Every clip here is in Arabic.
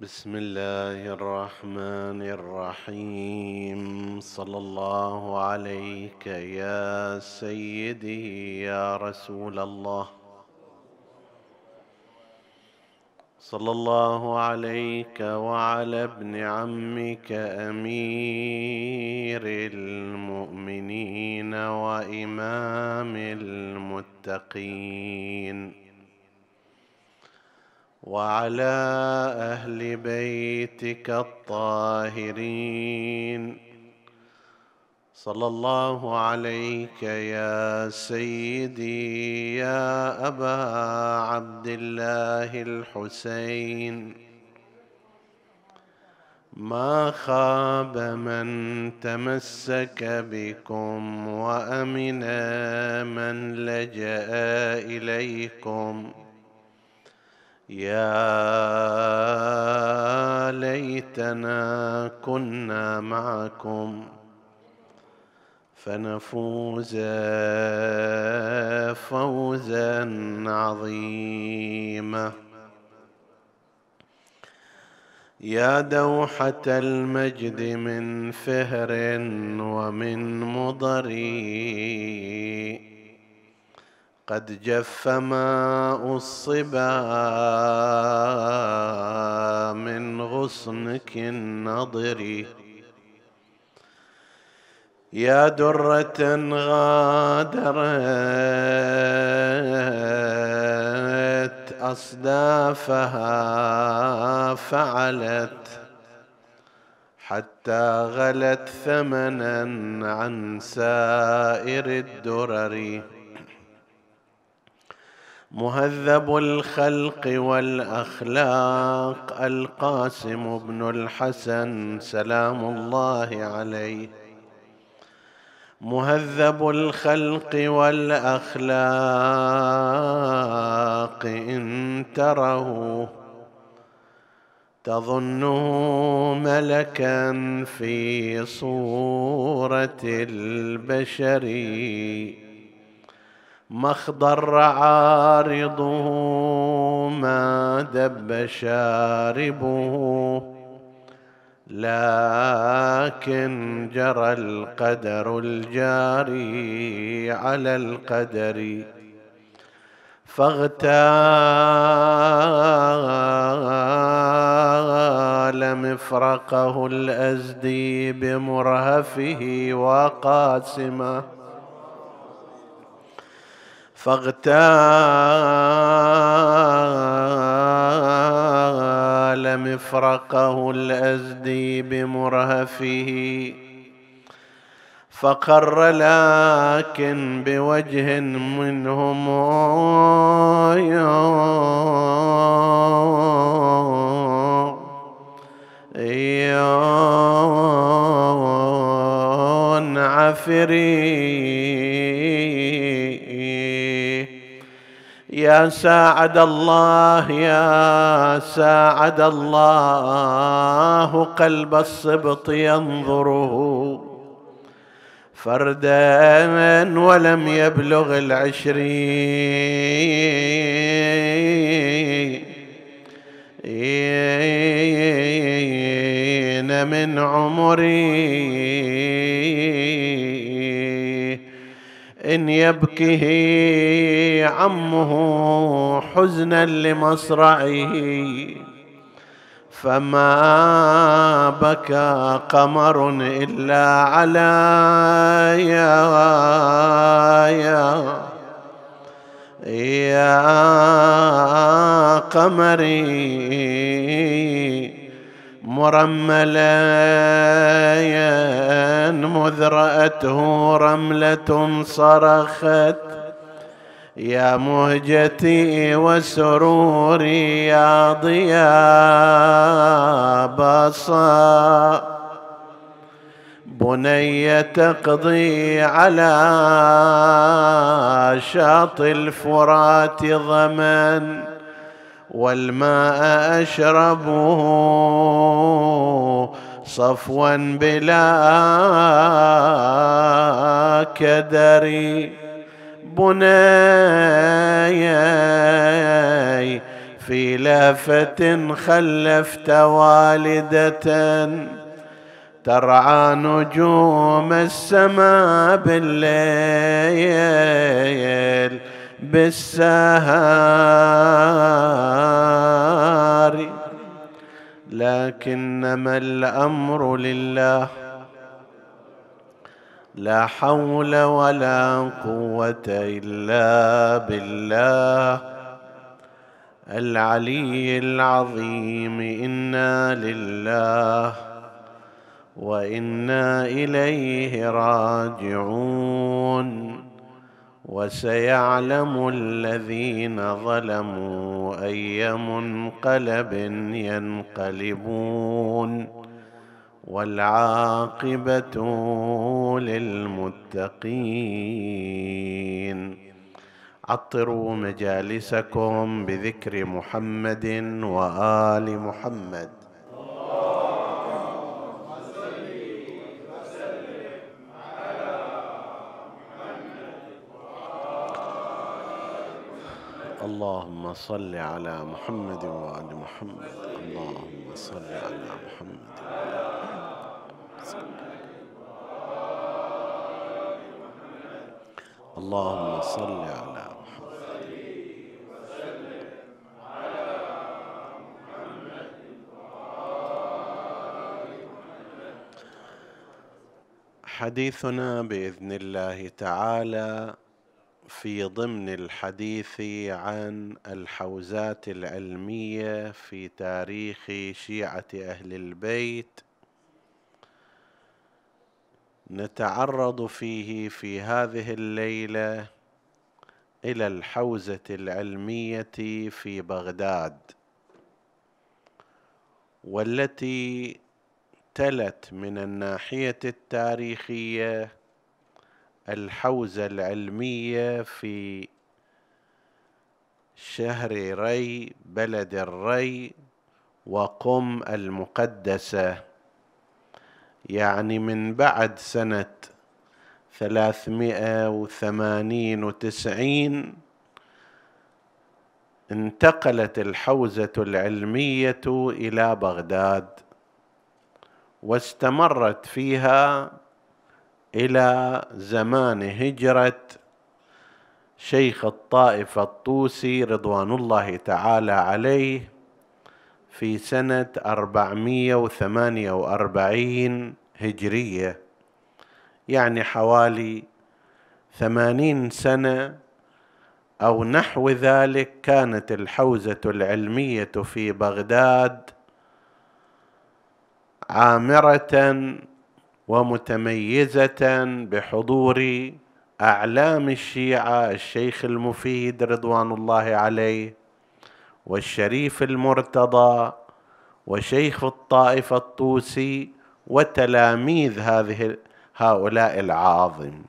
بسم الله الرحمن الرحيم صلى الله عليك يا سيدي يا رسول الله صلى الله عليك وعلى ابن عمك امير المؤمنين وامام المتقين وعلى اهل بيتك الطاهرين صلى الله عليك يا سيدي يا ابا عبد الله الحسين ما خاب من تمسك بكم وامن من لجا اليكم يا ليتنا كنا معكم فنفوز فوزا عظيما يا دوحة المجد من فهر ومن مضري قد جف ماء الصبا من غصنك النضر يا درة غادرت أصدافها فعلت حتى غلت ثمنا عن سائر الدرر مهذب الخلق والاخلاق القاسم بن الحسن سلام الله عليه مهذب الخلق والاخلاق ان تره تظنه ملكا في صوره البشر مخضر عارضه ما دب شاربه لكن جرى القدر الجاري على القدر فاغتال مفرقه الازدي بمرهفه وقاسمه فاغتال مفرقه الازدي بمرهفه فقر لكن بوجه منهم عفري يا ساعد الله يا ساعد الله قلب الصبط ينظره فردا ولم يبلغ العشرين من عمري إن يبكه عمه حزنا لمصرعه فما بكى قمر إلا على يا يا يا قمري مرملا مذ رأته رملة صرخت يا مهجتي وسروري يا ضياء بصا بني تقضي على شاطئ الفرات ظمن والماء اشربه صفوا بلا كدر بناي في لافة خلفت والدة ترعى نجوم السماء بالليل بالسهار لكنما الامر لله لا حول ولا قوه الا بالله العلي العظيم انا لله وانا اليه راجعون وسيعلم الذين ظلموا اي منقلب ينقلبون والعاقبه للمتقين عطروا مجالسكم بذكر محمد وال محمد اللهم صل على محمد وآل محمد اللهم صل على محمد اللهم صل على محمد حديثنا باذن الله تعالى في ضمن الحديث عن الحوزات العلميه في تاريخ شيعه اهل البيت نتعرض فيه في هذه الليله الى الحوزه العلميه في بغداد والتي تلت من الناحيه التاريخيه الحوزة العلمية في شهر ري بلد الري وقم المقدسة يعني من بعد سنة ثلاثمائة وثمانين وتسعين انتقلت الحوزة العلمية إلى بغداد واستمرت فيها الى زمان هجره شيخ الطائفه الطوسي رضوان الله تعالى عليه في سنه 448 هجريه يعني حوالي ثمانين سنه او نحو ذلك كانت الحوزه العلميه في بغداد عامره ومتميزه بحضور اعلام الشيعه الشيخ المفيد رضوان الله عليه والشريف المرتضى وشيخ الطائفة الطوسي وتلاميذ هذه هؤلاء العاظم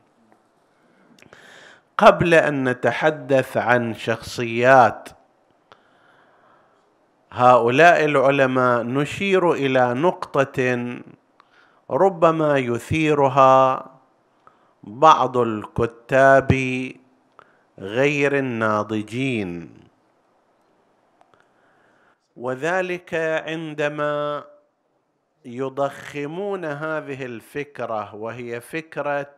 قبل ان نتحدث عن شخصيات هؤلاء العلماء نشير الى نقطه ربما يثيرها بعض الكتاب غير الناضجين وذلك عندما يضخمون هذه الفكره وهي فكره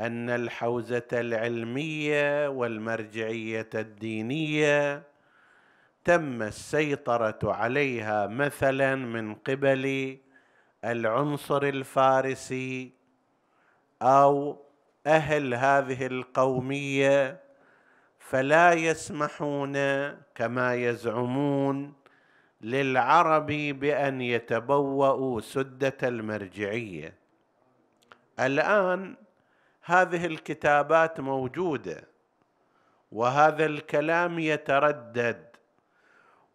ان الحوزه العلميه والمرجعيه الدينيه تم السيطره عليها مثلا من قبل العنصر الفارسي او اهل هذه القوميه فلا يسمحون كما يزعمون للعرب بان يتبوأوا سده المرجعيه الان هذه الكتابات موجوده وهذا الكلام يتردد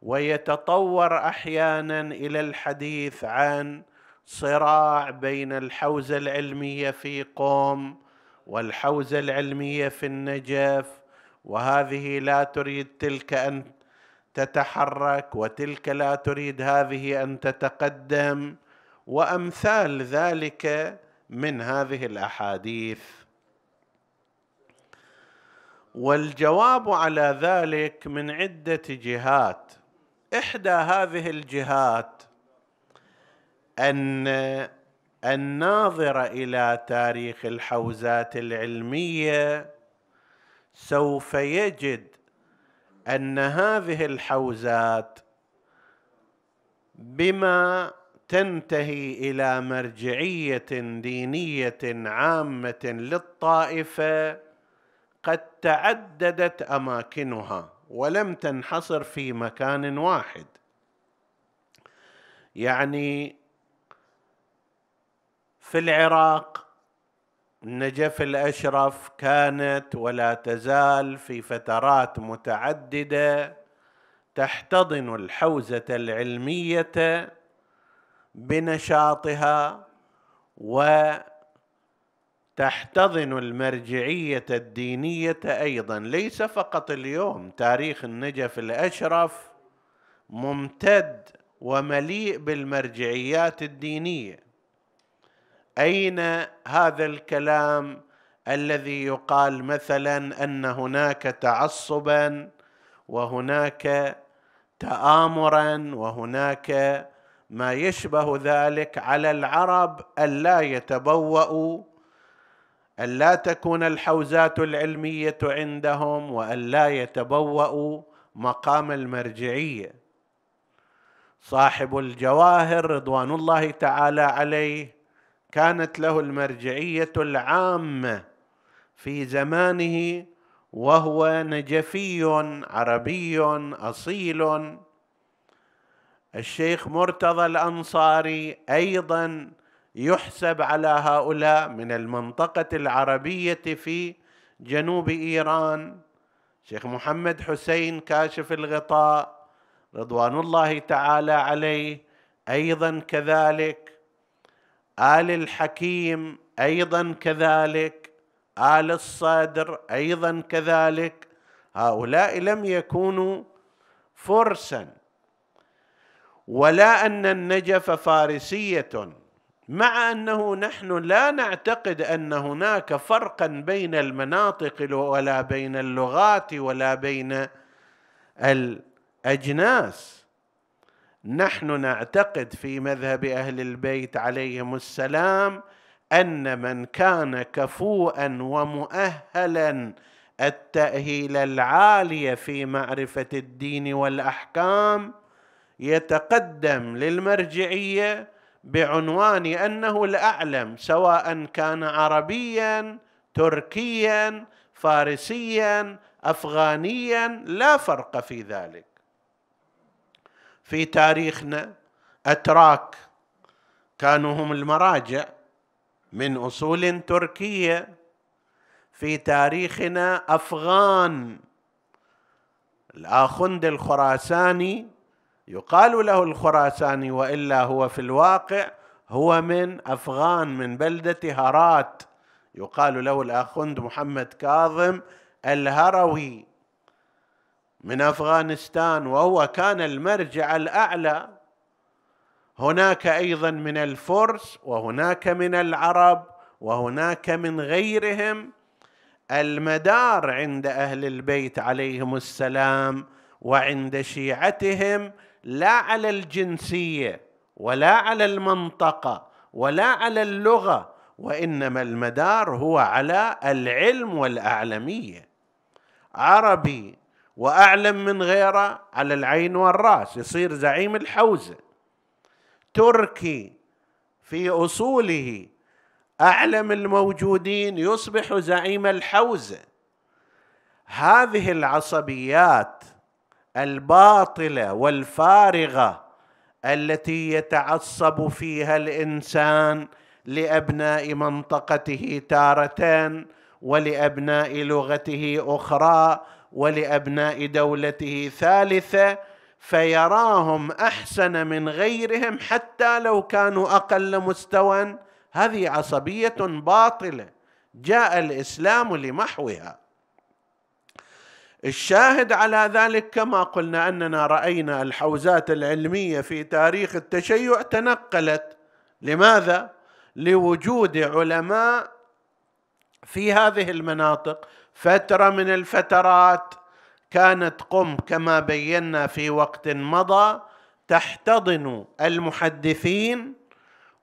ويتطور احيانا الى الحديث عن صراع بين الحوزه العلميه في قوم والحوزه العلميه في النجف وهذه لا تريد تلك ان تتحرك وتلك لا تريد هذه ان تتقدم وامثال ذلك من هذه الاحاديث والجواب على ذلك من عده جهات احدى هذه الجهات ان الناظر الى تاريخ الحوزات العلميه سوف يجد ان هذه الحوزات بما تنتهي الى مرجعيه دينيه عامه للطائفه قد تعددت اماكنها ولم تنحصر في مكان واحد يعني في العراق النجف الاشرف كانت ولا تزال في فترات متعدده تحتضن الحوزه العلميه بنشاطها وتحتضن المرجعيه الدينيه ايضا ليس فقط اليوم تاريخ النجف الاشرف ممتد ومليء بالمرجعيات الدينيه اين هذا الكلام الذي يقال مثلا ان هناك تعصبا وهناك تامرا وهناك ما يشبه ذلك على العرب الا يتبوأوا ألا تكون الحوزات العلمية عندهم وألا يتبوأوا مقام المرجعية صاحب الجواهر رضوان الله تعالى عليه كانت له المرجعيه العامه في زمانه وهو نجفي عربي اصيل الشيخ مرتضى الانصاري ايضا يحسب على هؤلاء من المنطقه العربيه في جنوب ايران شيخ محمد حسين كاشف الغطاء رضوان الله تعالى عليه ايضا كذلك ال الحكيم ايضا كذلك ال الصدر ايضا كذلك هؤلاء لم يكونوا فرسا ولا ان النجف فارسيه مع انه نحن لا نعتقد ان هناك فرقا بين المناطق ولا بين اللغات ولا بين الاجناس نحن نعتقد في مذهب اهل البيت عليهم السلام ان من كان كفوءا ومؤهلا التاهيل العالي في معرفه الدين والاحكام يتقدم للمرجعيه بعنوان انه الاعلم سواء كان عربيا تركيا فارسيا افغانيا لا فرق في ذلك في تاريخنا اتراك كانوا هم المراجع من اصول تركيه في تاريخنا افغان الاخند الخراساني يقال له الخراساني والا هو في الواقع هو من افغان من بلده هرات يقال له الاخند محمد كاظم الهروي من افغانستان وهو كان المرجع الاعلى هناك ايضا من الفرس وهناك من العرب وهناك من غيرهم المدار عند اهل البيت عليهم السلام وعند شيعتهم لا على الجنسيه ولا على المنطقه ولا على اللغه وانما المدار هو على العلم والاعلميه عربي واعلم من غيره على العين والراس يصير زعيم الحوزه تركي في اصوله اعلم الموجودين يصبح زعيم الحوزه هذه العصبيات الباطله والفارغه التي يتعصب فيها الانسان لابناء منطقته تاره ولابناء لغته اخرى ولابناء دولته ثالثه فيراهم احسن من غيرهم حتى لو كانوا اقل مستوى هذه عصبيه باطله جاء الاسلام لمحوها الشاهد على ذلك كما قلنا اننا راينا الحوزات العلميه في تاريخ التشيع تنقلت لماذا لوجود علماء في هذه المناطق فتره من الفترات كانت قم كما بينا في وقت مضى تحتضن المحدثين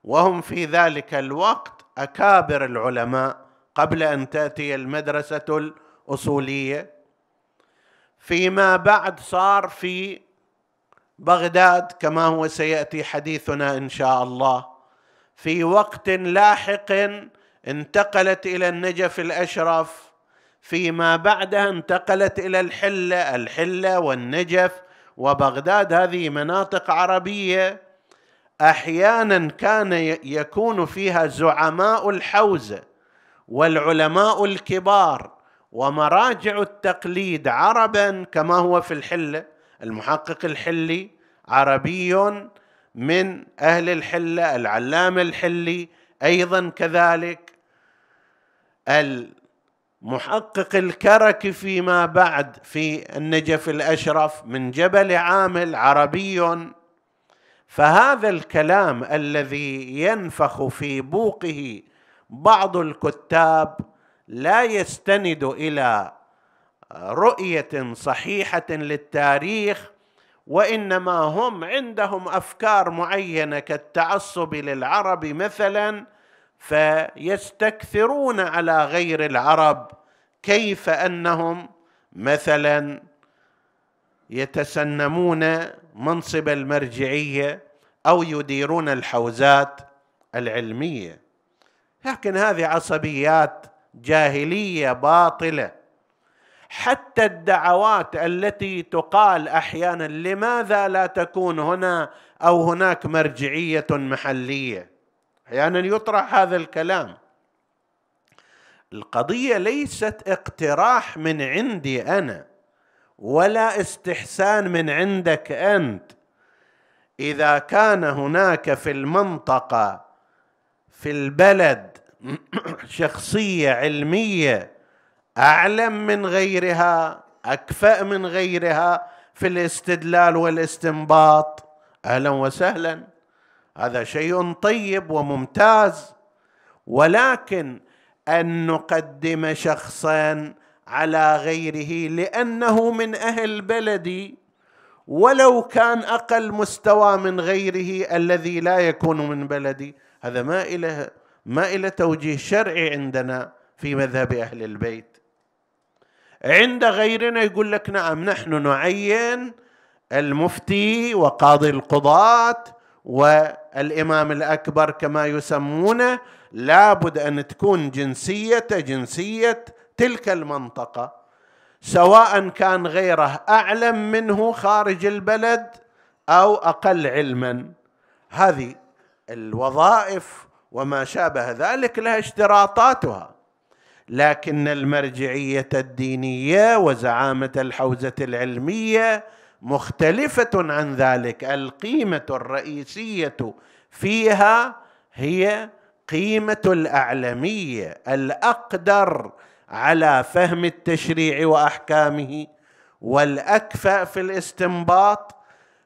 وهم في ذلك الوقت اكابر العلماء قبل ان تاتي المدرسه الاصوليه فيما بعد صار في بغداد كما هو سياتي حديثنا ان شاء الله في وقت لاحق انتقلت الى النجف الاشرف فيما بعدها انتقلت الى الحله، الحله والنجف وبغداد هذه مناطق عربيه احيانا كان يكون فيها زعماء الحوزه والعلماء الكبار ومراجع التقليد عربا كما هو في الحله المحقق الحلي عربي من اهل الحله العلامه الحلي ايضا كذلك محقق الكرك فيما بعد في النجف الاشرف من جبل عامل عربي فهذا الكلام الذي ينفخ في بوقه بعض الكتاب لا يستند الى رؤيه صحيحه للتاريخ وانما هم عندهم افكار معينه كالتعصب للعرب مثلا فيستكثرون على غير العرب كيف انهم مثلا يتسنمون منصب المرجعيه او يديرون الحوزات العلميه لكن هذه عصبيات جاهليه باطله حتى الدعوات التي تقال احيانا لماذا لا تكون هنا او هناك مرجعيه محليه احيانا يعني يطرح هذا الكلام القضيه ليست اقتراح من عندي انا ولا استحسان من عندك انت اذا كان هناك في المنطقه في البلد شخصيه علميه اعلم من غيرها اكفأ من غيرها في الاستدلال والاستنباط اهلا وسهلا هذا شيء طيب وممتاز ولكن ان نقدم شخصا على غيره لانه من اهل بلدي ولو كان اقل مستوى من غيره الذي لا يكون من بلدي هذا ما إلى ما إلى توجيه شرعي عندنا في مذهب أهل البيت عند غيرنا يقول لك نعم نحن نعين المفتي وقاضي القضاة والامام الاكبر كما يسمونه لابد ان تكون جنسيته جنسيه تلك المنطقه سواء كان غيره اعلم منه خارج البلد او اقل علما هذه الوظائف وما شابه ذلك لها اشتراطاتها لكن المرجعيه الدينيه وزعامه الحوزه العلميه مختلفه عن ذلك القيمه الرئيسيه فيها هي قيمه الاعلميه الاقدر على فهم التشريع واحكامه والاكفأ في الاستنباط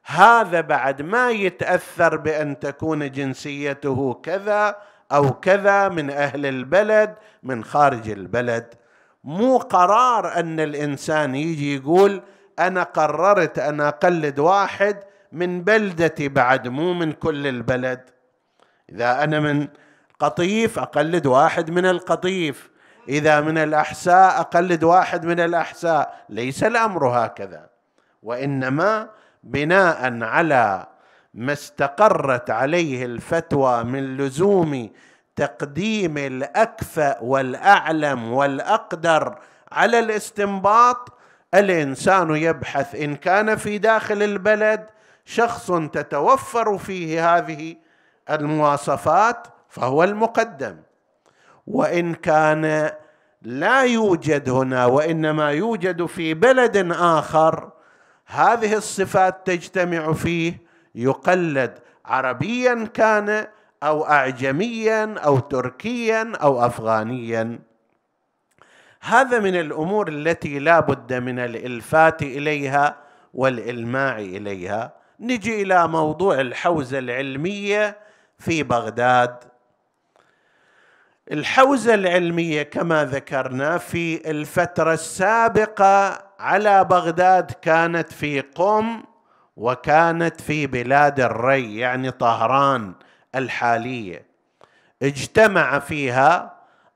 هذا بعد ما يتاثر بان تكون جنسيته كذا او كذا من اهل البلد من خارج البلد مو قرار ان الانسان يجي يقول أنا قررت أن أقلد واحد من بلدتي بعد مو من كل البلد إذا أنا من قطيف أقلد واحد من القطيف إذا من الأحساء أقلد واحد من الأحساء ليس الأمر هكذا وإنما بناء على ما استقرت عليه الفتوى من لزوم تقديم الاكفا والاعلم والاقدر على الاستنباط الانسان يبحث ان كان في داخل البلد شخص تتوفر فيه هذه المواصفات فهو المقدم وان كان لا يوجد هنا وانما يوجد في بلد اخر هذه الصفات تجتمع فيه يقلد عربيا كان او اعجميا او تركيا او افغانيا هذا من الامور التي لا بد من الالفات اليها والالماع اليها نجي الى موضوع الحوزه العلميه في بغداد الحوزه العلميه كما ذكرنا في الفتره السابقه على بغداد كانت في قم وكانت في بلاد الري يعني طهران الحاليه اجتمع فيها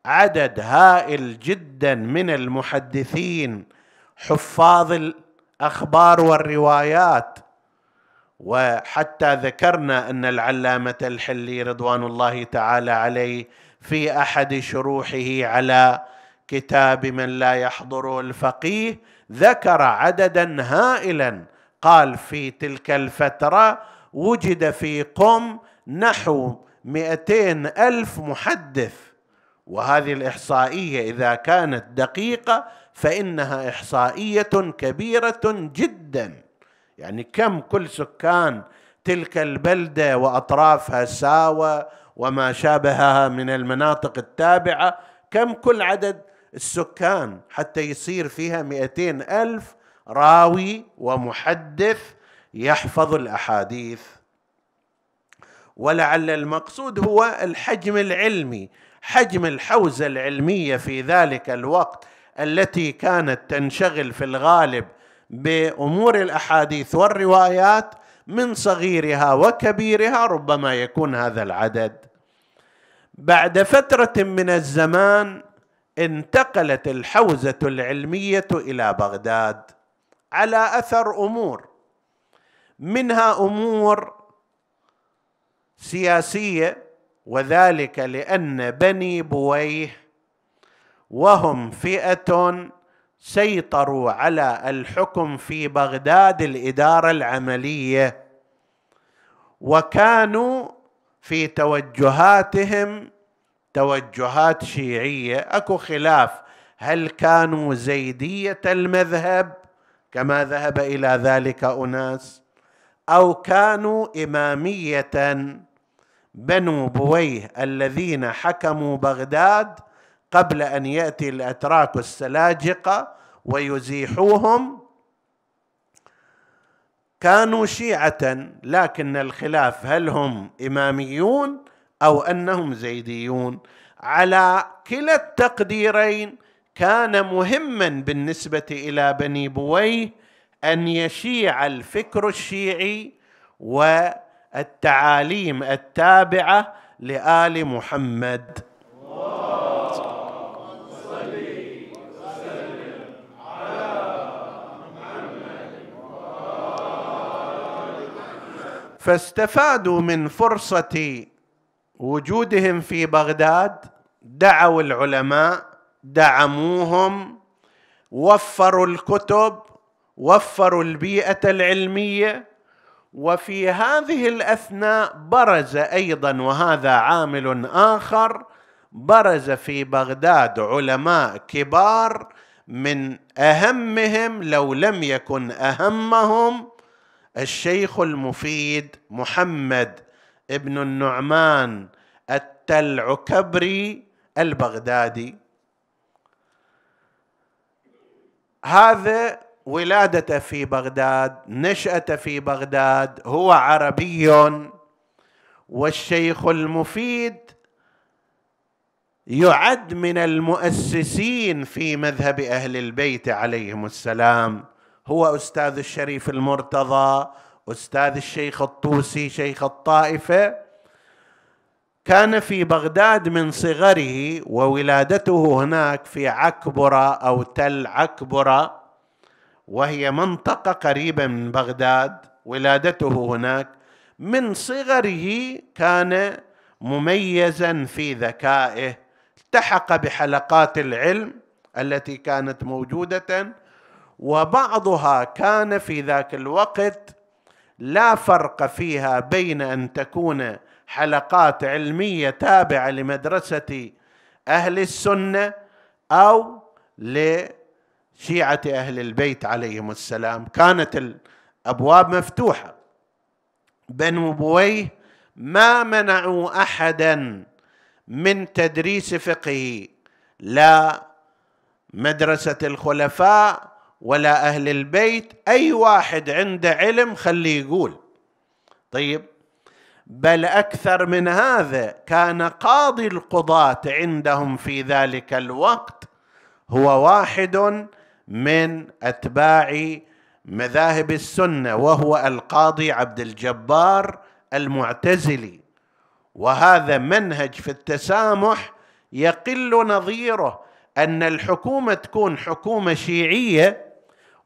عدد هائل جدا من المحدثين حفاظ الاخبار والروايات وحتى ذكرنا ان العلامه الحلي رضوان الله تعالى عليه في احد شروحه على كتاب من لا يحضره الفقيه ذكر عددا هائلا قال في تلك الفتره وجد في قم نحو 200 ألف محدث وهذه الاحصائيه اذا كانت دقيقه فانها احصائيه كبيره جدا يعني كم كل سكان تلك البلده واطرافها ساوى وما شابهها من المناطق التابعه كم كل عدد السكان حتى يصير فيها 200 ألف راوي ومحدث يحفظ الأحاديث ولعل المقصود هو الحجم العلمي حجم الحوزه العلميه في ذلك الوقت التي كانت تنشغل في الغالب بامور الاحاديث والروايات من صغيرها وكبيرها ربما يكون هذا العدد بعد فتره من الزمان انتقلت الحوزه العلميه الى بغداد على اثر امور منها امور سياسيه وذلك لان بني بويه وهم فئه سيطروا على الحكم في بغداد الاداره العمليه وكانوا في توجهاتهم توجهات شيعيه اكو خلاف هل كانوا زيديه المذهب كما ذهب الى ذلك اناس او كانوا اماميه بنو بويه الذين حكموا بغداد قبل ان ياتي الاتراك السلاجقه ويزيحوهم كانوا شيعه لكن الخلاف هل هم اماميون او انهم زيديون على كلا التقديرين كان مهما بالنسبه الى بني بويه ان يشيع الفكر الشيعي و التعاليم التابعه لال محمد فاستفادوا من فرصه وجودهم في بغداد دعوا العلماء دعموهم وفروا الكتب وفروا البيئه العلميه وفي هذه الاثناء برز ايضا وهذا عامل اخر برز في بغداد علماء كبار من اهمهم لو لم يكن اهمهم الشيخ المفيد محمد ابن النعمان التلعكبري البغدادي هذا ولادته في بغداد نشأته في بغداد هو عربي والشيخ المفيد يعد من المؤسسين في مذهب اهل البيت عليهم السلام هو استاذ الشريف المرتضى استاذ الشيخ الطوسي شيخ الطائفه كان في بغداد من صغره وولادته هناك في عكبره او تل عكبره وهي منطقه قريبه من بغداد ولادته هناك من صغره كان مميزا في ذكائه التحق بحلقات العلم التي كانت موجوده وبعضها كان في ذاك الوقت لا فرق فيها بين ان تكون حلقات علميه تابعه لمدرسه اهل السنه او لمدرسة شيعه اهل البيت عليهم السلام كانت الابواب مفتوحه بنو بويه ما منعوا احدا من تدريس فقه لا مدرسه الخلفاء ولا اهل البيت اي واحد عنده علم خليه يقول طيب بل اكثر من هذا كان قاضي القضاه عندهم في ذلك الوقت هو واحد من اتباع مذاهب السنه وهو القاضي عبد الجبار المعتزلي وهذا منهج في التسامح يقل نظيره ان الحكومه تكون حكومه شيعيه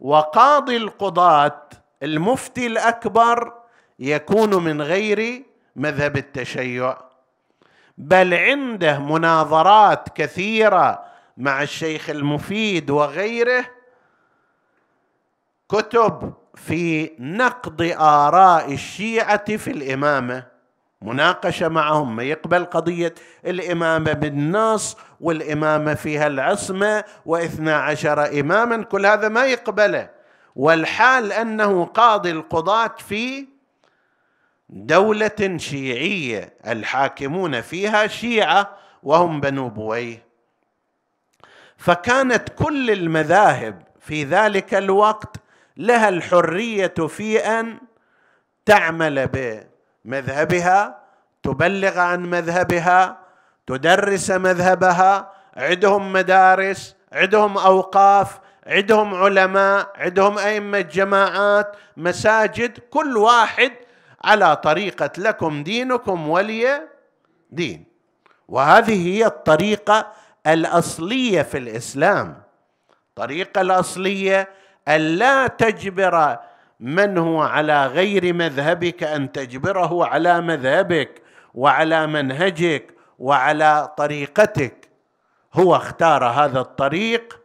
وقاضي القضاه المفتي الاكبر يكون من غير مذهب التشيع بل عنده مناظرات كثيره مع الشيخ المفيد وغيره كتب في نقد آراء الشيعة في الإمامة مناقشة معهم ما يقبل قضية الإمامة بالنص والإمامة فيها العصمة واثنا عشر إماما كل هذا ما يقبله والحال أنه قاضي القضاة في دولة شيعية الحاكمون فيها شيعة وهم بنو بويه فكانت كل المذاهب في ذلك الوقت لها الحريه في ان تعمل بمذهبها تبلغ عن مذهبها تدرس مذهبها عندهم مدارس عندهم اوقاف عندهم علماء عندهم ائمه جماعات مساجد كل واحد على طريقه لكم دينكم ولي دين وهذه هي الطريقه الاصليه في الاسلام الطريقه الاصليه الا تجبر من هو على غير مذهبك ان تجبره على مذهبك وعلى منهجك وعلى طريقتك هو اختار هذا الطريق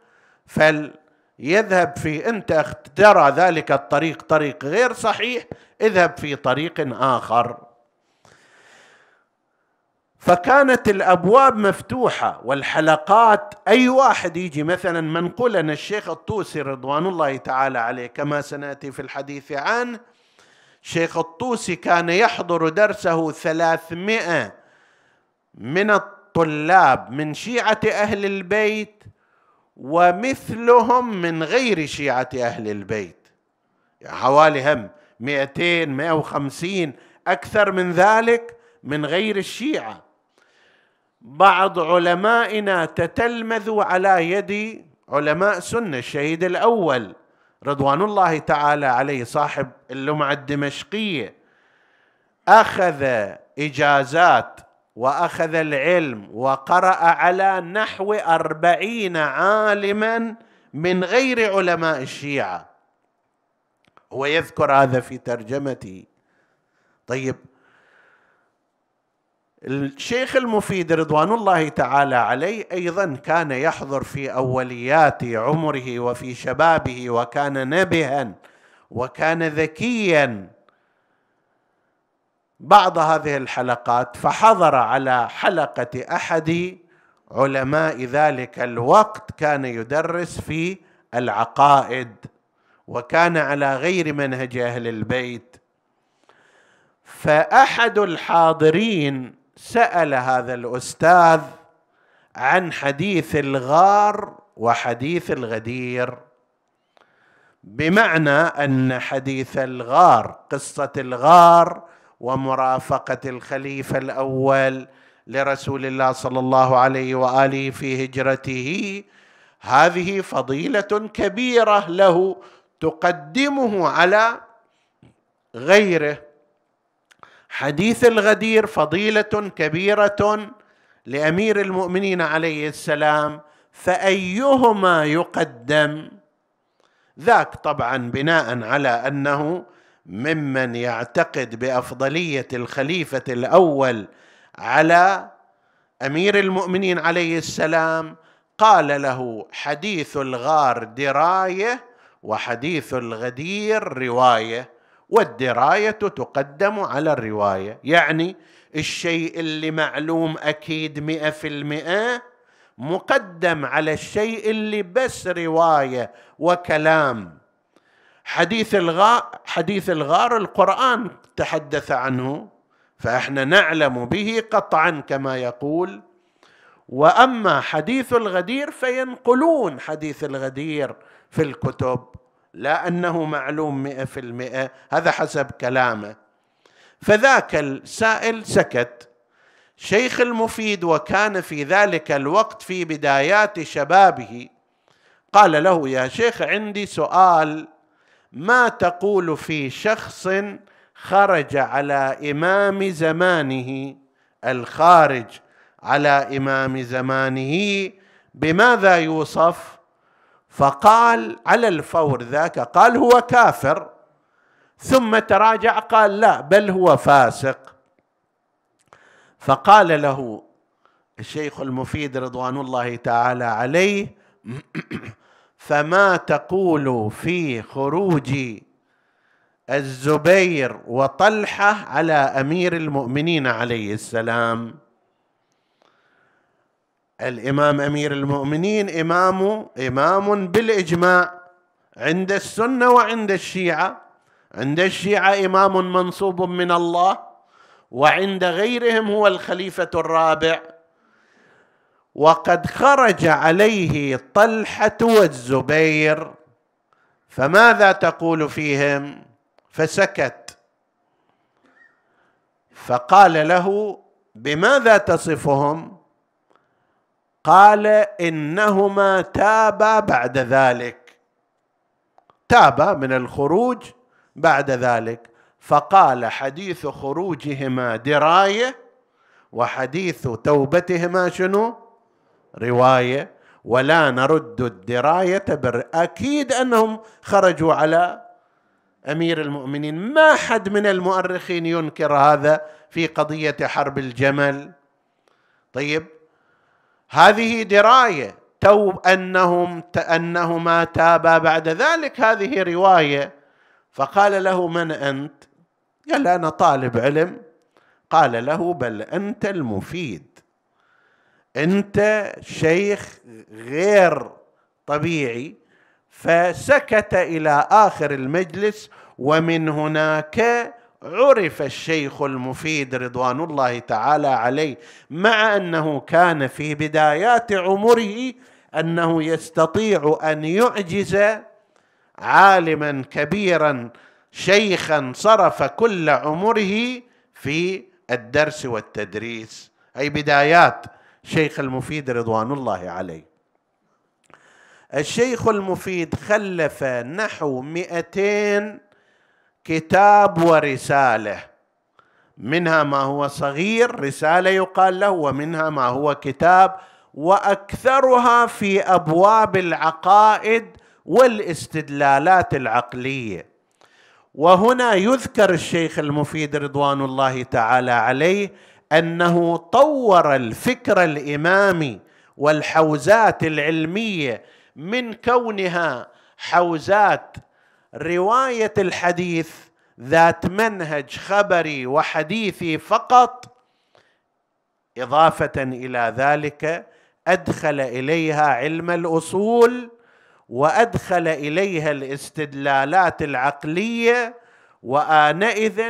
فليذهب في انت ترى ذلك الطريق طريق غير صحيح اذهب في طريق اخر فكانت الابواب مفتوحه والحلقات اي واحد يجي مثلا منقول ان الشيخ الطوسي رضوان الله تعالى عليه كما سناتي في الحديث عنه شيخ الطوسي كان يحضر درسه ثلاثمائة من الطلاب من شيعة أهل البيت ومثلهم من غير شيعة أهل البيت يعني حوالي هم 200 150 أكثر من ذلك من غير الشيعة بعض علمائنا تتلمذوا على يد علماء سنة الشهيد الأول رضوان الله تعالى عليه صاحب اللمعة الدمشقية أخذ إجازات وأخذ العلم وقرأ على نحو أربعين عالما من غير علماء الشيعة ويذكر هذا في ترجمته طيب الشيخ المفيد رضوان الله تعالى عليه ايضا كان يحضر في اوليات عمره وفي شبابه وكان نبها وكان ذكيا بعض هذه الحلقات فحضر على حلقه احد علماء ذلك الوقت كان يدرس في العقائد وكان على غير منهج اهل البيت فاحد الحاضرين سال هذا الاستاذ عن حديث الغار وحديث الغدير بمعنى ان حديث الغار قصه الغار ومرافقه الخليفه الاول لرسول الله صلى الله عليه واله في هجرته هذه فضيله كبيره له تقدمه على غيره حديث الغدير فضيله كبيره لامير المؤمنين عليه السلام فايهما يقدم ذاك طبعا بناء على انه ممن يعتقد بافضليه الخليفه الاول على امير المؤمنين عليه السلام قال له حديث الغار درايه وحديث الغدير روايه والدرايه تقدم على الروايه يعني الشيء اللي معلوم اكيد مئه في المئه مقدم على الشيء اللي بس روايه وكلام حديث الغاء حديث الغار القران تحدث عنه فاحنا نعلم به قطعا كما يقول واما حديث الغدير فينقلون حديث الغدير في الكتب لا أنه معلوم مئة في المئة هذا حسب كلامه فذاك السائل سكت شيخ المفيد وكان في ذلك الوقت في بدايات شبابه قال له يا شيخ عندي سؤال ما تقول في شخص خرج على امام زمانه الخارج على امام زمانه بماذا يوصف فقال على الفور ذاك قال هو كافر ثم تراجع قال لا بل هو فاسق فقال له الشيخ المفيد رضوان الله تعالى عليه فما تقول في خروج الزبير وطلحه على امير المؤمنين عليه السلام الامام امير المؤمنين امام امام بالاجماع عند السنه وعند الشيعه عند الشيعه امام منصوب من الله وعند غيرهم هو الخليفه الرابع وقد خرج عليه طلحه والزبير فماذا تقول فيهم فسكت فقال له بماذا تصفهم قال انهما تابا بعد ذلك تابا من الخروج بعد ذلك فقال حديث خروجهما درايه وحديث توبتهما شنو روايه ولا نرد الدرايه بر اكيد انهم خرجوا على امير المؤمنين ما حد من المؤرخين ينكر هذا في قضيه حرب الجمل طيب هذه درايه تو انهم انهما تابا بعد ذلك هذه روايه فقال له من انت؟ قال انا طالب علم قال له بل انت المفيد انت شيخ غير طبيعي فسكت الى اخر المجلس ومن هناك عرف الشيخ المفيد رضوان الله تعالى عليه مع انه كان في بدايات عمره انه يستطيع ان يعجز عالما كبيرا شيخا صرف كل عمره في الدرس والتدريس اي بدايات شيخ المفيد رضوان الله عليه الشيخ المفيد خلف نحو 200 كتاب ورساله منها ما هو صغير رساله يقال له ومنها ما هو كتاب واكثرها في ابواب العقائد والاستدلالات العقليه وهنا يذكر الشيخ المفيد رضوان الله تعالى عليه انه طور الفكر الامامي والحوزات العلميه من كونها حوزات روايه الحديث ذات منهج خبري وحديثي فقط اضافه الى ذلك ادخل اليها علم الاصول وادخل اليها الاستدلالات العقليه وانئذ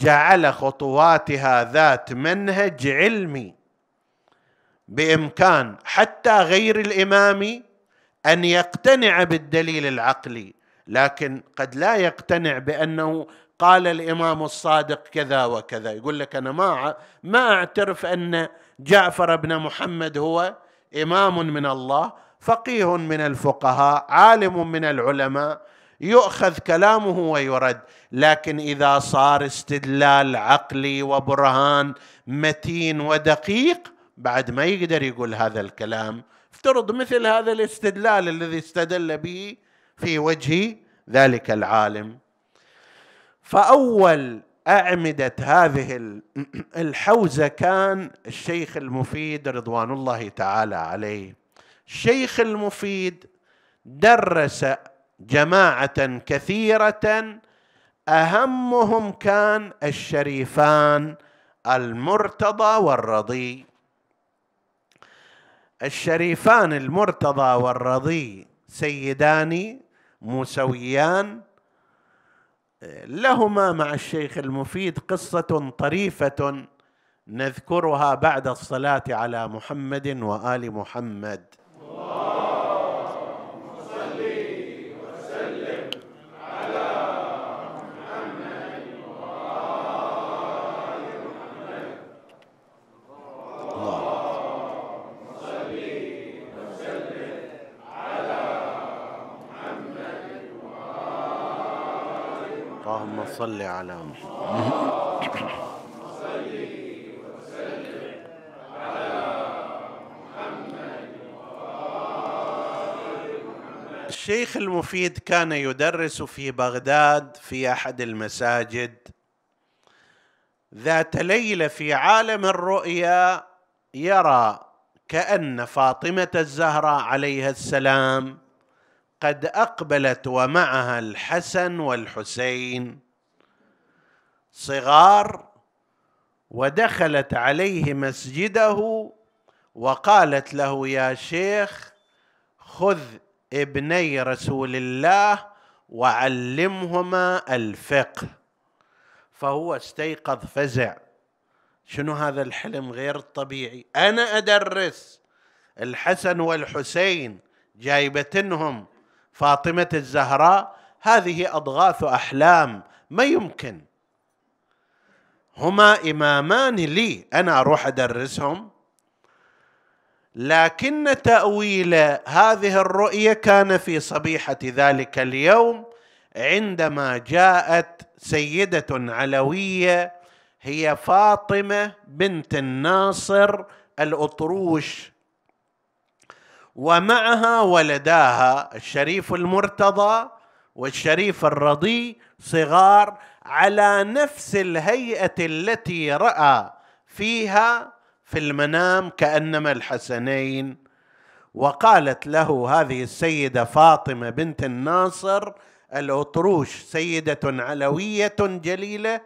جعل خطواتها ذات منهج علمي بامكان حتى غير الإمامي ان يقتنع بالدليل العقلي لكن قد لا يقتنع بانه قال الامام الصادق كذا وكذا يقول لك انا ما ما اعترف ان جعفر بن محمد هو امام من الله فقيه من الفقهاء عالم من العلماء يؤخذ كلامه ويرد لكن اذا صار استدلال عقلي وبرهان متين ودقيق بعد ما يقدر يقول هذا الكلام نفترض مثل هذا الاستدلال الذي استدل به في وجه ذلك العالم فاول اعمده هذه الحوزه كان الشيخ المفيد رضوان الله تعالى عليه الشيخ المفيد درس جماعه كثيره اهمهم كان الشريفان المرتضى والرضي الشريفان المرتضى والرضي سيدان موسويان لهما مع الشيخ المفيد قصة طريفة نذكرها بعد الصلاة على محمد وآل محمد. الله اللهم صل على محمد الشيخ المفيد كان يدرس في بغداد في احد المساجد ذات ليله في عالم الرؤيا يرى كان فاطمه الزهراء عليها السلام قد اقبلت ومعها الحسن والحسين صغار ودخلت عليه مسجده وقالت له يا شيخ خذ ابني رسول الله وعلمهما الفقه فهو استيقظ فزع شنو هذا الحلم غير الطبيعي انا ادرس الحسن والحسين جايبتنهم فاطمه الزهراء هذه اضغاث احلام ما يمكن هما امامان لي انا اروح ادرسهم لكن تاويل هذه الرؤيه كان في صبيحه ذلك اليوم عندما جاءت سيده علويه هي فاطمه بنت الناصر الاطروش ومعها ولداها الشريف المرتضى والشريف الرضي صغار على نفس الهيئه التي راى فيها في المنام كانما الحسنين وقالت له هذه السيده فاطمه بنت الناصر الاطروش سيده علويه جليله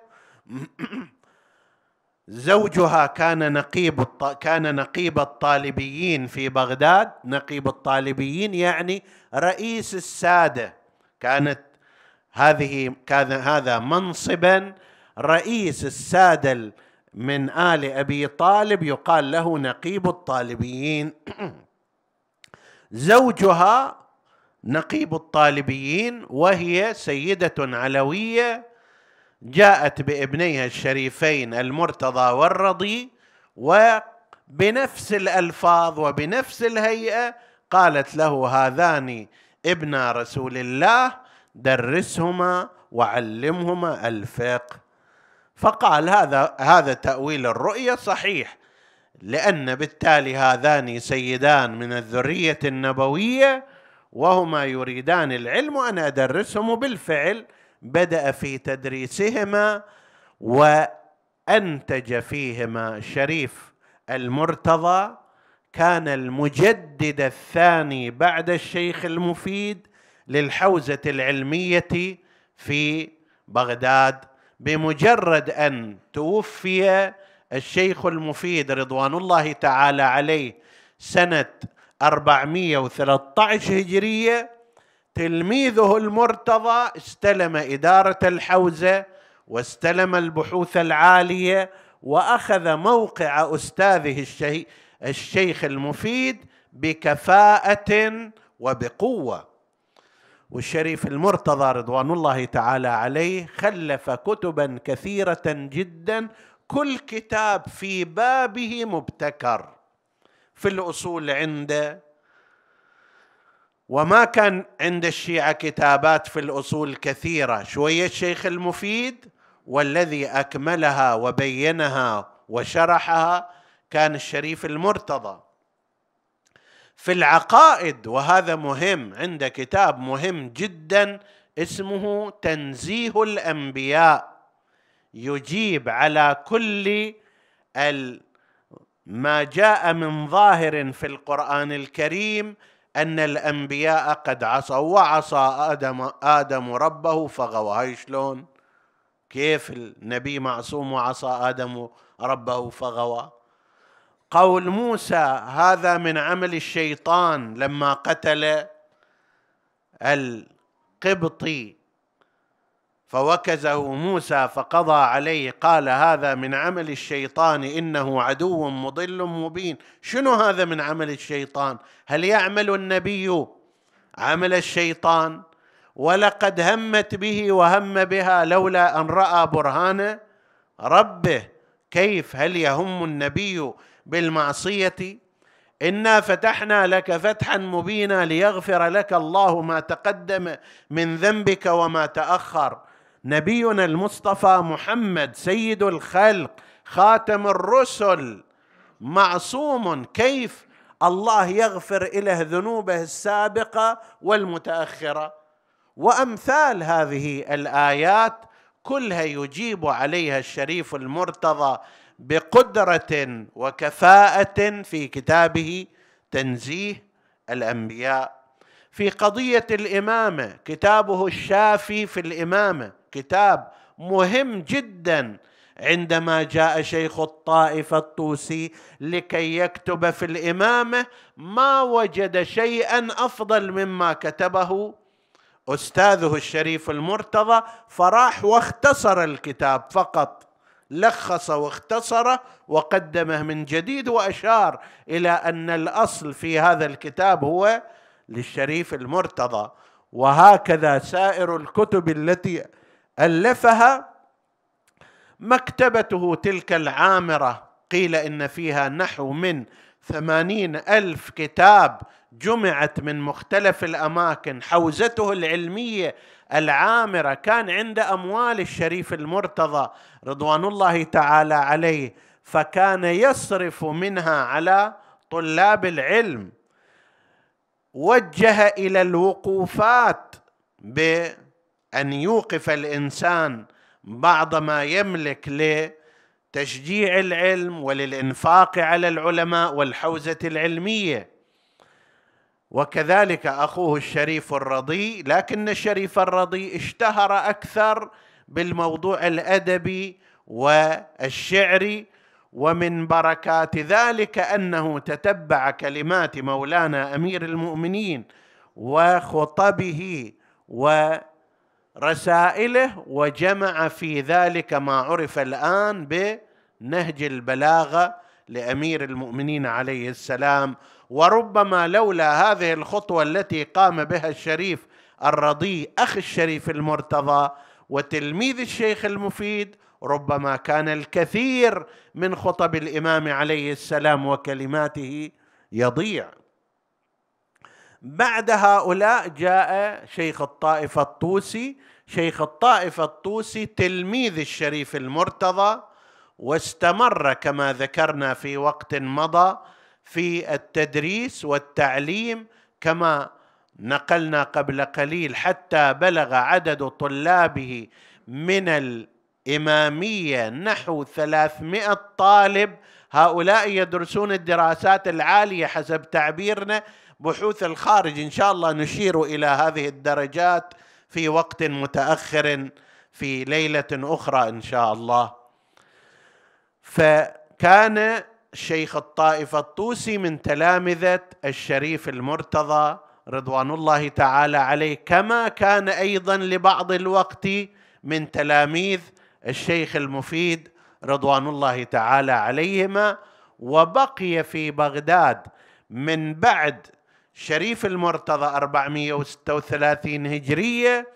زوجها كان نقيب الط... كان نقيب الطالبيين في بغداد نقيب الطالبيين يعني رئيس الساده كانت هذه كان هذا منصبا رئيس الساده من ال ابي طالب يقال له نقيب الطالبيين زوجها نقيب الطالبيين وهي سيده علويه جاءت بابنيها الشريفين المرتضى والرضي وبنفس الالفاظ وبنفس الهيئه قالت له هذان ابنا رسول الله درسهما وعلمهما الفقه فقال هذا هذا تاويل الرؤيه صحيح لان بالتالي هذان سيدان من الذريه النبويه وهما يريدان العلم وانا ادرسهم بالفعل بدا في تدريسهما وانتج فيهما شريف المرتضى كان المجدد الثاني بعد الشيخ المفيد للحوزه العلميه في بغداد بمجرد ان توفي الشيخ المفيد رضوان الله تعالى عليه سنه 413 هجريه تلميذه المرتضى استلم اداره الحوزه واستلم البحوث العاليه واخذ موقع استاذه الشي... الشيخ المفيد بكفاءه وبقوه والشريف المرتضى رضوان الله تعالى عليه خلف كتبا كثيره جدا كل كتاب في بابه مبتكر في الاصول عنده وما كان عند الشيعة كتابات في الأصول كثيرة شوية الشيخ المفيد والذي أكملها وبينها وشرحها كان الشريف المرتضى في العقائد وهذا مهم عند كتاب مهم جدا اسمه تنزيه الأنبياء يجيب على كل ما جاء من ظاهر في القرآن الكريم أن الأنبياء قد عصوا وعصى آدم, آدم ربه فغوى هاي شلون كيف النبي معصوم وعصى آدم ربه فغوى قول موسى هذا من عمل الشيطان لما قتل القبطي فوكزه موسى فقضى عليه قال هذا من عمل الشيطان انه عدو مضل مبين شنو هذا من عمل الشيطان هل يعمل النبي عمل الشيطان ولقد همت به وهم بها لولا ان راى برهان ربه كيف هل يهم النبي بالمعصيه انا فتحنا لك فتحا مبينا ليغفر لك الله ما تقدم من ذنبك وما تاخر نبينا المصطفى محمد سيد الخلق خاتم الرسل معصوم كيف الله يغفر له ذنوبه السابقه والمتاخره وامثال هذه الايات كلها يجيب عليها الشريف المرتضى بقدره وكفاءه في كتابه تنزيه الانبياء في قضيه الامامه كتابه الشافي في الامامه كتاب مهم جدا عندما جاء شيخ الطائفه الطوسي لكي يكتب في الامامه ما وجد شيئا افضل مما كتبه استاذه الشريف المرتضى فراح واختصر الكتاب فقط لخص واختصره وقدمه من جديد واشار الى ان الاصل في هذا الكتاب هو للشريف المرتضى وهكذا سائر الكتب التي الفها مكتبته تلك العامره قيل ان فيها نحو من ثمانين الف كتاب جمعت من مختلف الاماكن حوزته العلميه العامره كان عند اموال الشريف المرتضى رضوان الله تعالى عليه فكان يصرف منها على طلاب العلم وجه الى الوقوفات بان يوقف الانسان بعض ما يملك لتشجيع العلم وللانفاق على العلماء والحوزه العلميه وكذلك اخوه الشريف الرضي لكن الشريف الرضي اشتهر اكثر بالموضوع الادبي والشعري ومن بركات ذلك انه تتبع كلمات مولانا امير المؤمنين وخطبه ورسائله وجمع في ذلك ما عرف الان بنهج البلاغه لامير المؤمنين عليه السلام وربما لولا هذه الخطوه التي قام بها الشريف الرضي اخ الشريف المرتضى وتلميذ الشيخ المفيد ربما كان الكثير من خطب الامام عليه السلام وكلماته يضيع بعد هؤلاء جاء شيخ الطائفه الطوسي شيخ الطائفه الطوسي تلميذ الشريف المرتضى واستمر كما ذكرنا في وقت مضى في التدريس والتعليم كما نقلنا قبل قليل حتى بلغ عدد طلابه من إمامية نحو 300 طالب هؤلاء يدرسون الدراسات العالية حسب تعبيرنا بحوث الخارج إن شاء الله نشير إلى هذه الدرجات في وقت متأخر في ليلة أخرى إن شاء الله فكان شيخ الطائفة الطوسي من تلامذة الشريف المرتضى رضوان الله تعالى عليه كما كان أيضا لبعض الوقت من تلاميذ الشيخ المفيد رضوان الله تعالى عليهما وبقي في بغداد من بعد شريف المرتضى 436 هجرية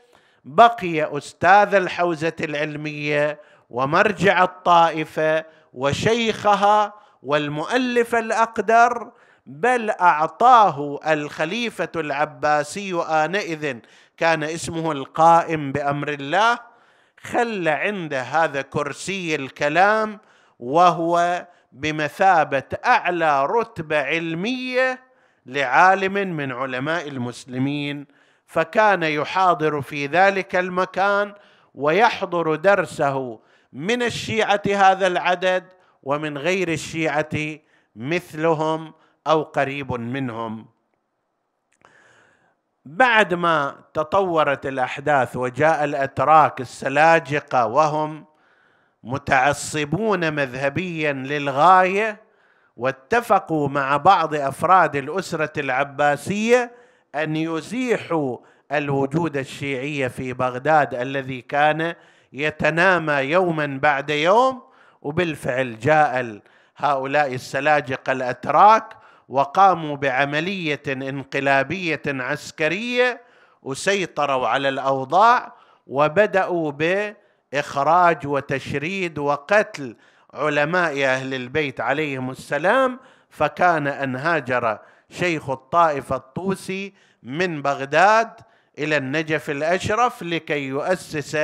بقي أستاذ الحوزة العلمية ومرجع الطائفة وشيخها والمؤلف الأقدر بل أعطاه الخليفة العباسي آنئذ كان اسمه القائم بأمر الله خلى عنده هذا كرسي الكلام وهو بمثابه اعلى رتبه علميه لعالم من علماء المسلمين فكان يحاضر في ذلك المكان ويحضر درسه من الشيعه هذا العدد ومن غير الشيعه مثلهم او قريب منهم بعد ما تطورت الاحداث وجاء الاتراك السلاجقه وهم متعصبون مذهبيا للغايه واتفقوا مع بعض افراد الاسره العباسيه ان يزيحوا الوجود الشيعي في بغداد الذي كان يتنامى يوما بعد يوم وبالفعل جاء هؤلاء السلاجقه الاتراك وقاموا بعمليه انقلابيه عسكريه وسيطروا على الاوضاع وبداوا باخراج وتشريد وقتل علماء اهل البيت عليهم السلام فكان ان هاجر شيخ الطائفة الطوسي من بغداد الى النجف الاشرف لكي يؤسس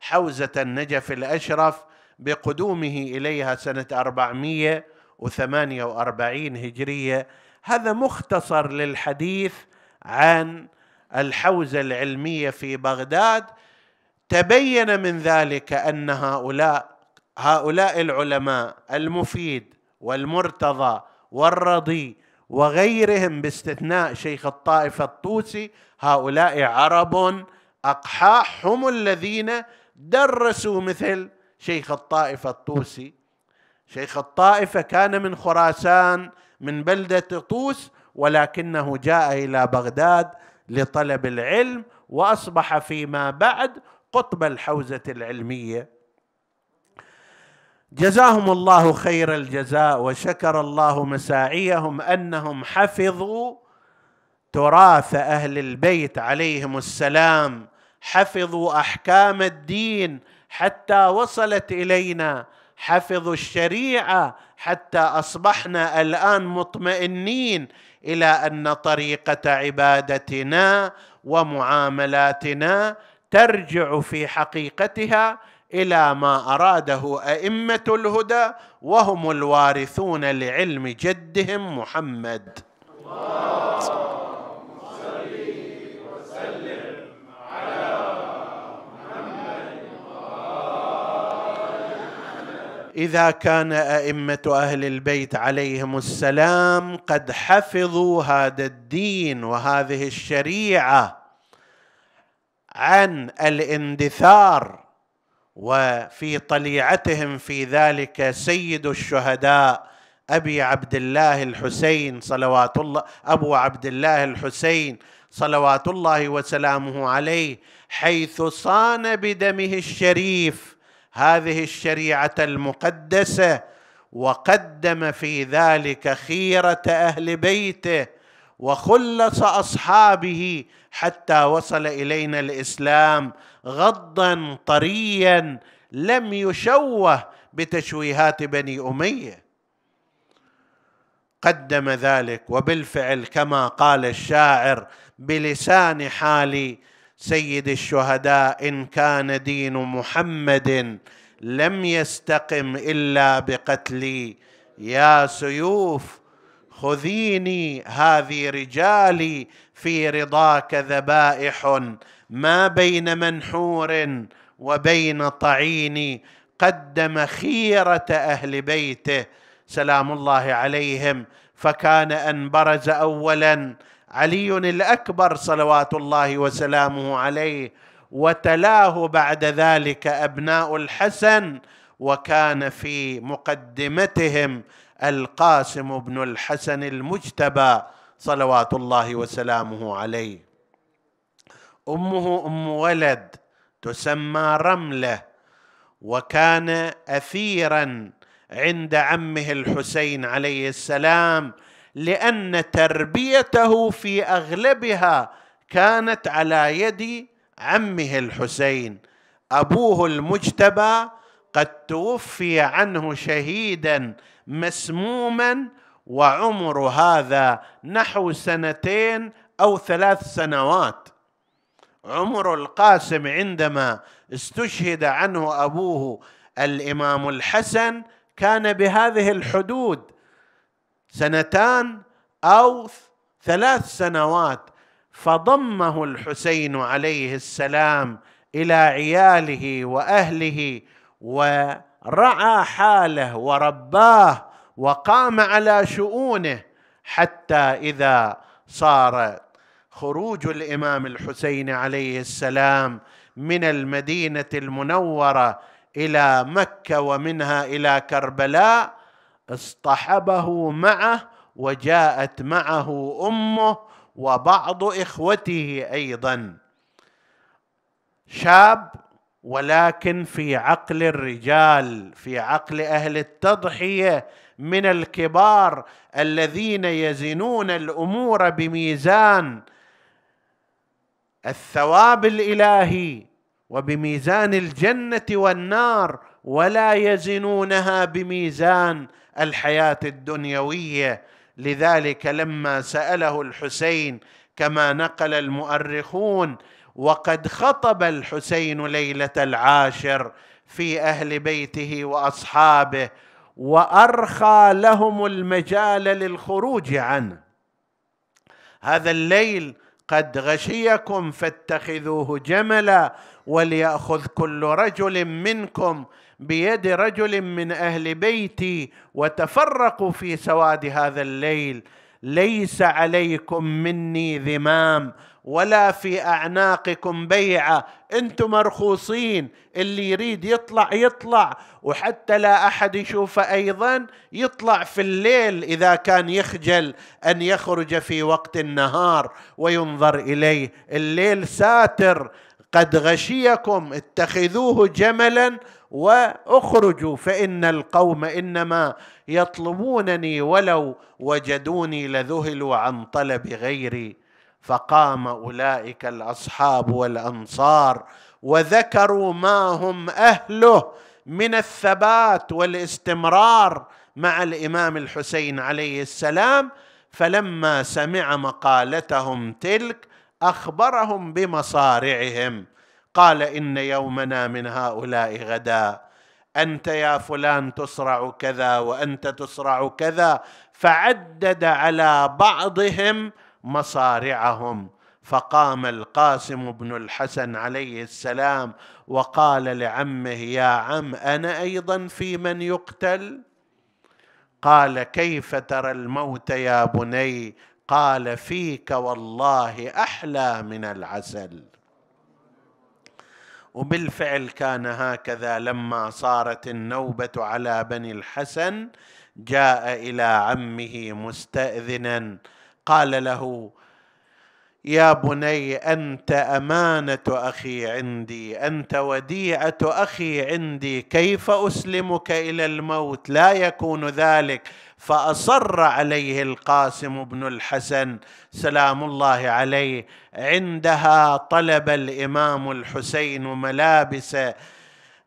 حوزه النجف الاشرف بقدومه اليها سنه 400 وثمانية وأربعين هجرية هذا مختصر للحديث عن الحوزة العلمية في بغداد تبين من ذلك أن هؤلاء هؤلاء العلماء المفيد والمرتضى والرضي وغيرهم باستثناء شيخ الطائفة الطوسي هؤلاء عرب أقحاح هم الذين درسوا مثل شيخ الطائفة الطوسي شيخ الطائفه كان من خراسان من بلده طوس ولكنه جاء الى بغداد لطلب العلم واصبح فيما بعد قطب الحوزه العلميه جزاهم الله خير الجزاء وشكر الله مساعيهم انهم حفظوا تراث اهل البيت عليهم السلام حفظوا احكام الدين حتى وصلت الينا حفظوا الشريعه حتى اصبحنا الان مطمئنين الى ان طريقه عبادتنا ومعاملاتنا ترجع في حقيقتها الى ما اراده ائمه الهدى وهم الوارثون لعلم جدهم محمد الله اذا كان ائمه اهل البيت عليهم السلام قد حفظوا هذا الدين وهذه الشريعه عن الاندثار وفي طليعتهم في ذلك سيد الشهداء ابي عبد الله الحسين صلوات الله ابو عبد الله الحسين صلوات الله وسلامه عليه حيث صان بدمه الشريف هذه الشريعه المقدسه وقدم في ذلك خيره اهل بيته وخلص اصحابه حتى وصل الينا الاسلام غضا طريا لم يشوه بتشويهات بني اميه قدم ذلك وبالفعل كما قال الشاعر بلسان حالي سيد الشهداء ان كان دين محمد لم يستقم الا بقتلي يا سيوف خذيني هذه رجالي في رضاك ذبائح ما بين منحور وبين طعين قدم خيره اهل بيته سلام الله عليهم فكان ان برز اولا علي الاكبر صلوات الله وسلامه عليه وتلاه بعد ذلك ابناء الحسن وكان في مقدمتهم القاسم بن الحسن المجتبى صلوات الله وسلامه عليه امه ام ولد تسمى رمله وكان اثيرا عند عمه الحسين عليه السلام لان تربيته في اغلبها كانت على يد عمه الحسين ابوه المجتبى قد توفي عنه شهيدا مسموما وعمر هذا نحو سنتين او ثلاث سنوات عمر القاسم عندما استشهد عنه ابوه الامام الحسن كان بهذه الحدود سنتان او ثلاث سنوات فضمه الحسين عليه السلام الى عياله واهله ورعى حاله ورباه وقام على شؤونه حتى اذا صار خروج الامام الحسين عليه السلام من المدينه المنوره الى مكه ومنها الى كربلاء اصطحبه معه وجاءت معه امه وبعض اخوته ايضا شاب ولكن في عقل الرجال في عقل اهل التضحيه من الكبار الذين يزنون الامور بميزان الثواب الالهي وبميزان الجنه والنار ولا يزنونها بميزان الحياه الدنيويه لذلك لما ساله الحسين كما نقل المؤرخون وقد خطب الحسين ليله العاشر في اهل بيته واصحابه وارخى لهم المجال للخروج عنه هذا الليل قد غشيكم فاتخذوه جملا ولياخذ كل رجل منكم بيد رجل من اهل بيتي وتفرقوا في سواد هذا الليل ليس عليكم مني ذمام ولا في اعناقكم بيعه انتم مرخوصين اللي يريد يطلع يطلع وحتى لا احد يشوفه ايضا يطلع في الليل اذا كان يخجل ان يخرج في وقت النهار وينظر اليه الليل ساتر قد غشيكم اتخذوه جملا واخرجوا فان القوم انما يطلبونني ولو وجدوني لذهلوا عن طلب غيري فقام اولئك الاصحاب والانصار وذكروا ما هم اهله من الثبات والاستمرار مع الامام الحسين عليه السلام فلما سمع مقالتهم تلك اخبرهم بمصارعهم قال ان يومنا من هؤلاء غدا انت يا فلان تصرع كذا وانت تصرع كذا فعدد على بعضهم مصارعهم فقام القاسم بن الحسن عليه السلام وقال لعمه يا عم انا ايضا في من يقتل قال كيف ترى الموت يا بني قال فيك والله احلى من العسل وبالفعل كان هكذا لما صارت النوبه على بني الحسن جاء الى عمه مستاذنا قال له يا بني انت امانه اخي عندي انت وديعه اخي عندي كيف اسلمك الى الموت لا يكون ذلك فاصر عليه القاسم بن الحسن سلام الله عليه عندها طلب الامام الحسين ملابس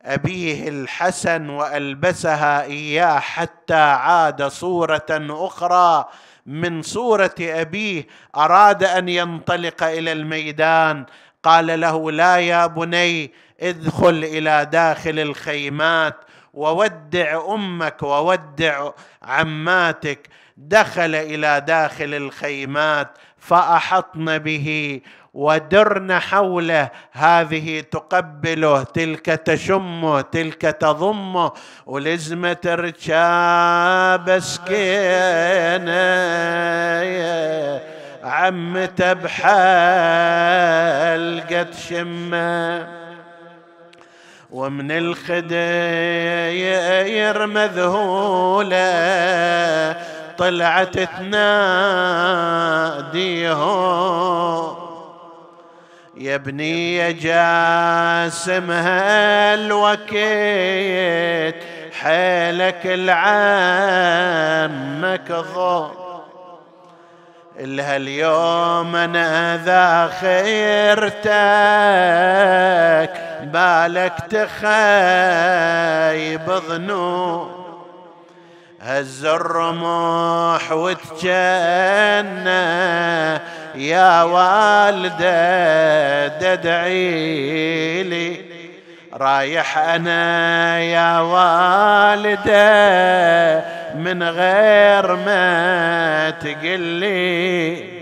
ابيه الحسن والبسها اياه حتى عاد صوره اخرى من صوره ابيه اراد ان ينطلق الى الميدان قال له لا يا بني ادخل الى داخل الخيمات وودع امك وودع عماتك دخل الى داخل الخيمات فاحطن به ودرن حوله هذه تقبله تلك تشمه تلك تضمه ولزمة رجاب سكينة عمته بحال قد شمه ومن الخدير مذهولة طلعت تناديهم يا بني يا جاسم هالوكيت حالك العمك الها اليوم انا ذا خيرتك بالك تخيب ظنو هز الرمح وتجنى يا والدة تدعي لي رايح أنا يا والدة من غير ما تقلي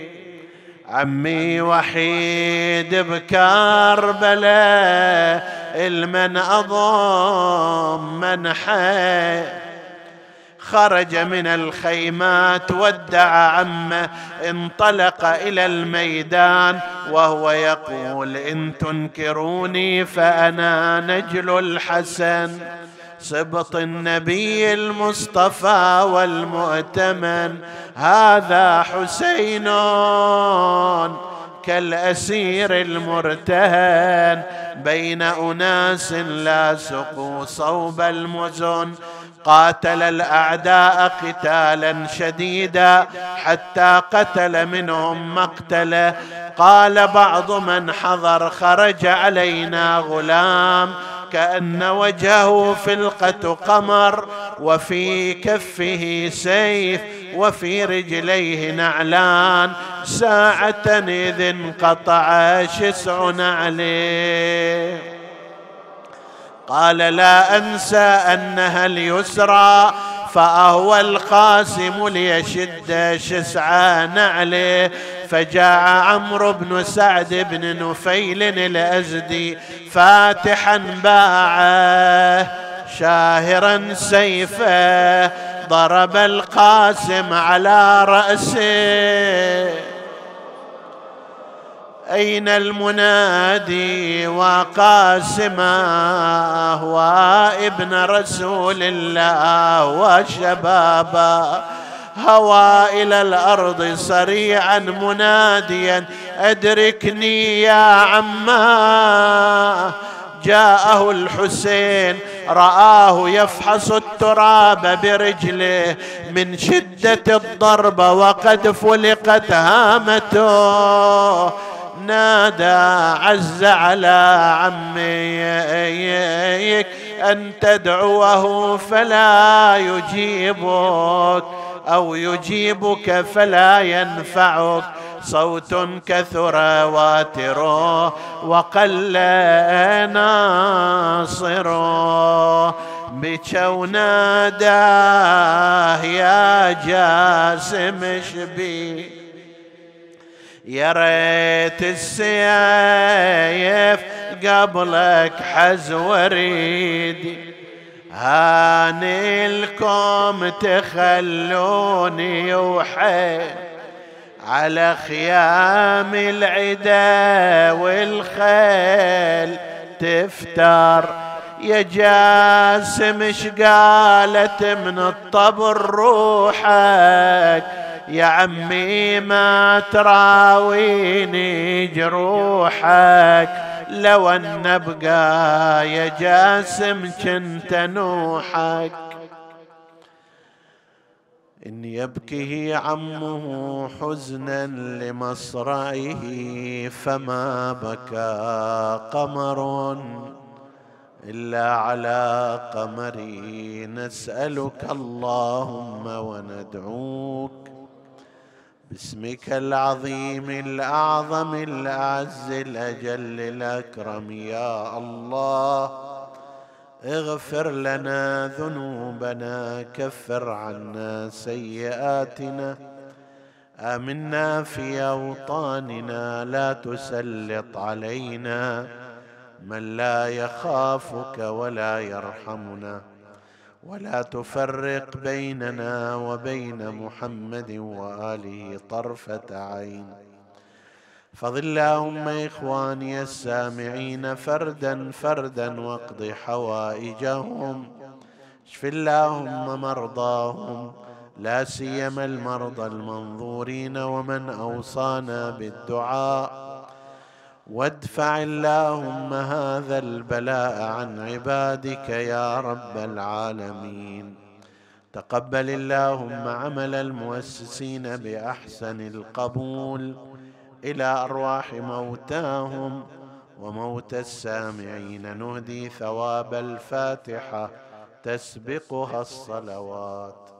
عمي وحيد بكربلاء المن أضم حي خرج من الخيمات ودع عمه انطلق إلى الميدان وهو يقول إن تنكروني فأنا نجل الحسن سبط النبي المصطفى والمؤتمن هذا حسين كالأسير المرتهن بين أناس لا سقوا صوب المزن قاتل الأعداء قتالا شديدا حتى قتل منهم مقتله قال بعض من حضر خرج علينا غلام كأن وجهه فلقة قمر وفي كفه سيف وفي رجليه نعلان ساعة إذ انقطع شسع نعليه قال لا أنسى أنها اليسرى فأهو القاسم ليشد شسع نعله فجاء عمرو بن سعد بن نفيل الأزدي فاتحا باعه شاهرا سيفه ضرب القاسم على رأسه أين المنادي وقاسماه وابن رسول الله وشبابا هوى إلى الأرض صريعا مناديا أدركني يا عما جاءه الحسين رآه يفحص التراب برجله من شدة الضرب وقد فلقت هامته نادى عز على عميك أن تدعوه فلا يجيبك أو يجيبك فلا ينفعك صوت كثر واتره وقل ناصره بكوا ناداه يا جاسم شبي يا ريت السيف قبلك حز وريدي هانيلكم تخلوني وحيل على خيام العدا والخيل تفتر يا جاسم اش قالت من الطبر روحك يا عمي ما تراويني جروحك لو أن أبقى يا جاسم كنت نوحك إن يبكيه عمه حزنا لمصرعه فما بكى قمر إلا على قمري نسألك اللهم وندعوك باسمك العظيم الأعظم الأعز الأجل الأكرم يا الله اغفر لنا ذنوبنا كفر عنا سيئاتنا آمنا في أوطاننا لا تسلط علينا من لا يخافك ولا يرحمنا ولا تفرق بيننا وبين محمد واله طرفه عين فضل اللهم اخواني السامعين فردا فردا واقض حوائجهم اشف اللهم مرضاهم لا سيما المرضى المنظورين ومن اوصانا بالدعاء وادفع اللهم هذا البلاء عن عبادك يا رب العالمين تقبل اللهم عمل المؤسسين باحسن القبول الى ارواح موتاهم وموت السامعين نهدي ثواب الفاتحه تسبقها الصلوات